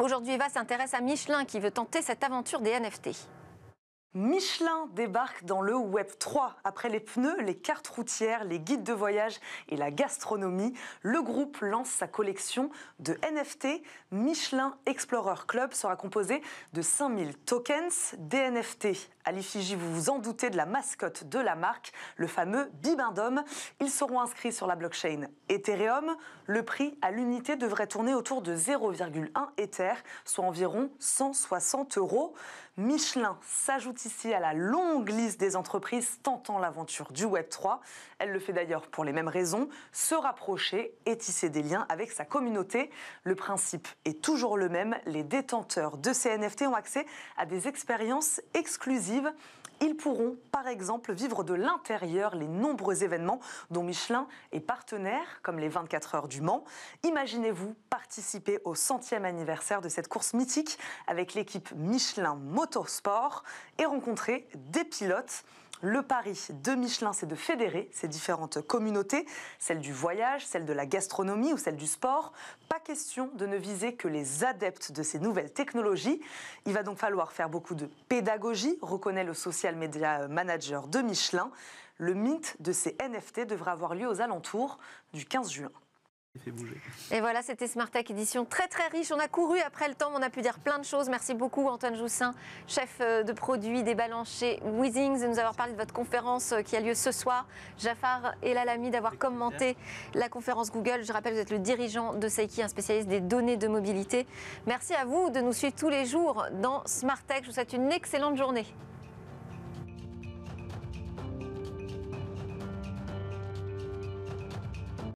Aujourd'hui, Eva s'intéresse à Michelin qui veut tenter cette aventure des NFT. Michelin débarque dans le Web 3. Après les pneus, les cartes routières, les guides de voyage et la gastronomie, le groupe lance sa collection de NFT. Michelin Explorer Club sera composé de 5000 tokens NFT. À l'effigie, vous vous en doutez, de la mascotte de la marque, le fameux Bibendum. Ils seront inscrits sur la blockchain Ethereum. Le prix à l'unité devrait tourner autour de 0,1 Ether, soit environ 160 euros. Michelin s'ajoute ici à la longue liste des entreprises tentant l'aventure du Web 3. Elle le fait d'ailleurs pour les mêmes raisons, se rapprocher et tisser des liens avec sa communauté. Le principe est toujours le même, les détenteurs de ces NFT ont accès à des expériences exclusives. Ils pourront par exemple vivre de l'intérieur les nombreux événements dont Michelin est partenaire, comme les 24 heures du Mans. Imaginez-vous participer au centième anniversaire de cette course mythique avec l'équipe Michelin Motorsport et rencontrer des pilotes. Le pari de Michelin, c'est de fédérer ces différentes communautés, celle du voyage, celle de la gastronomie ou celle du sport. Pas question de ne viser que les adeptes de ces nouvelles technologies. Il va donc falloir faire beaucoup de pédagogie, reconnaît le social media manager de Michelin. Le mythe de ces NFT devra avoir lieu aux alentours du 15 juin. Et voilà, c'était Smart édition très très riche. On a couru après le temps, on a pu dire plein de choses. Merci beaucoup Antoine Joussin, chef euh, de produit des balances chez Weezings, de nous avoir parlé de votre conférence euh, qui a lieu ce soir. Jafar et Lalami d'avoir commenté la conférence Google. Je rappelle, vous êtes le dirigeant de Seiki, un spécialiste des données de mobilité. Merci à vous de nous suivre tous les jours dans Smart Je vous souhaite une excellente journée.